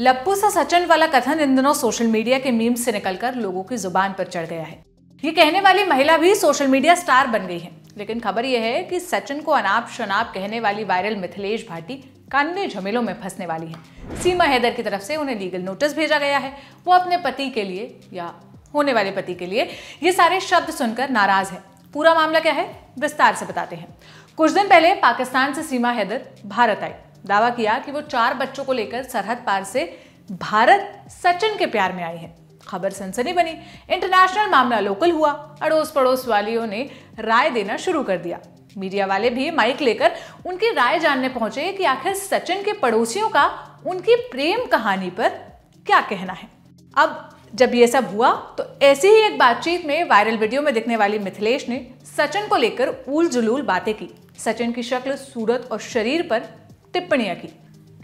लप्पू सा सचन वाला कथन इन दिनों सोशल मीडिया के मीम से निकलकर लोगों की जुबान पर चढ़ गया है ये कहने वाली महिला भी सोशल मीडिया स्टार बन गई है लेकिन खबर यह है कि सचिन को अनाप शनाप कहने वाली वायरल मिथिलेश भाटी कानूनी झमेलों में फंसने वाली है सीमा हैदर की तरफ से उन्हें लीगल नोटिस भेजा गया है वो अपने पति के लिए या होने वाले पति के लिए ये सारे शब्द सुनकर नाराज है पूरा मामला क्या है विस्तार से बताते हैं कुछ दिन पहले पाकिस्तान से सीमा हैदर भारत आई दावा किया कि वो चार बच्चों को लेकर सरहद पार से भारत सचिन के प्यार में आई है खबर सनसनी बनी इंटरनेशनल मामला लोकल हुआ अड़ोस पड़ोस वालियों ने राय देना शुरू कर दिया मीडिया वाले भी माइक लेकर उनकी राय जानने पहुंचे कि आखिर सचिन के पड़ोसियों का उनकी प्रेम कहानी पर क्या कहना है अब जब ये सब हुआ तो ऐसी ही एक बातचीत में वायरल वीडियो में दिखने वाली मिथिलेश ने सचिन को लेकर उल जुलूल बातें की सचिन की शक्ल सूरत और शरीर पर टिप्पणियां की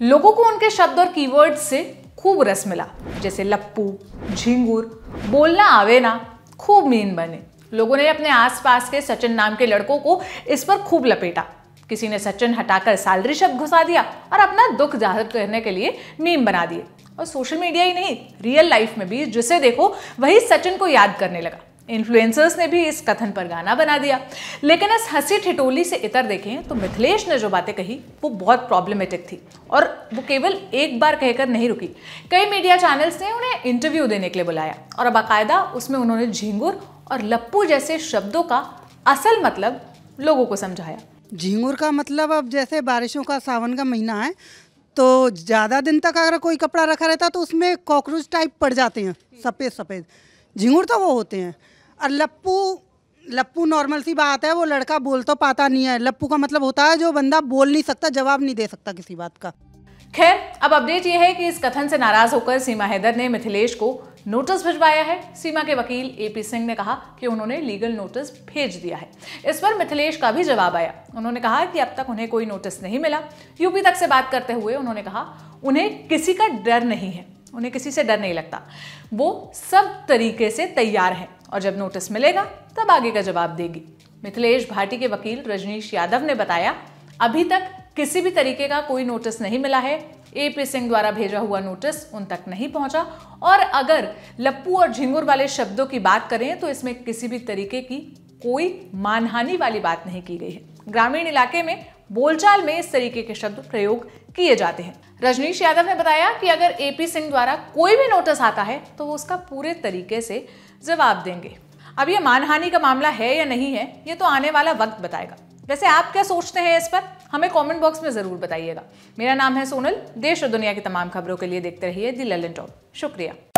लोगों को उनके शब्द और कीवर्ड से खूब रस मिला जैसे लप्पू झिंगूर बोलना आवे ना खूब मीन बने लोगों ने अपने आसपास के सचिन नाम के लड़कों को इस पर खूब लपेटा किसी ने सचिन हटाकर सैलरी शब्द घुसा दिया और अपना दुख जाहिर करने के लिए मीम बना दिए और सोशल मीडिया ही नहीं रियल लाइफ में भी जिसे देखो वही सचिन को याद करने लगा इन्फ्लुएंसर्स ने भी इस कथन पर गाना बना दिया लेकिन इस हंसी ठिटोली से इतर देखें तो मिथिलेश ने जो बातें कही वो बहुत प्रॉब्लमेटिक थी और वो केवल एक बार कहकर नहीं रुकी कई मीडिया चैनल्स ने उन्हें इंटरव्यू देने के लिए बुलाया और बाकायदा उसमें उन्होंने झींगुर और लप्पू जैसे शब्दों का असल मतलब लोगों को समझाया झींगुर का मतलब अब जैसे बारिशों का सावन का महीना है तो ज़्यादा दिन तक अगर कोई कपड़ा रखा रहता तो उसमें कॉकरोच टाइप पड़ जाते हैं सफ़ेद सफ़ेद झींगुर तो वो होते हैं और लप्पू लप्पू नॉर्मल सी बात है वो लड़का बोल तो पाता नहीं है लप्पू का मतलब होता है जो बंदा बोल नहीं सकता जवाब नहीं दे सकता किसी बात का खैर अब अपडेट ये है कि इस कथन से नाराज होकर सीमा हैदर ने मिथिलेश को नोटिस भिजवाया है सीमा के वकील ए पी सिंह ने कहा कि उन्होंने लीगल नोटिस भेज दिया है इस पर मिथिलेश का भी जवाब आया उन्होंने कहा कि अब तक उन्हें कोई नोटिस नहीं मिला यूपी तक से बात करते हुए उन्होंने कहा उन्हें किसी का डर नहीं है उन्हें किसी से डर नहीं लगता वो सब तरीके से तैयार हैं और जब नोटिस मिलेगा तब आगे का जवाब देगी मिथिलेश भाटी के वकील रजनीश यादव ने बताया अभी तक किसी भी तरीके का कोई नोटिस नहीं मिला है एपी सिंह द्वारा भेजा हुआ नोटिस उन तक नहीं पहुंचा और अगर लप्पू और झिंगुर वाले शब्दों की बात करें तो इसमें किसी भी तरीके की कोई मानहानि वाली बात नहीं की गई है ग्रामीण इलाके में बोलचाल में इस तरीके के शब्द प्रयोग किए जाते हैं रजनीश यादव ने बताया कि अगर एपी सिंह द्वारा कोई भी नोटिस आता है तो वो उसका पूरे तरीके से जवाब देंगे अब ये मानहानि का मामला है या नहीं है ये तो आने वाला वक्त बताएगा वैसे आप क्या सोचते हैं इस पर हमें कमेंट बॉक्स में ज़रूर बताइएगा मेरा नाम है सोनल देश और दुनिया की तमाम खबरों के लिए देखते रहिए दी ललन टॉप शुक्रिया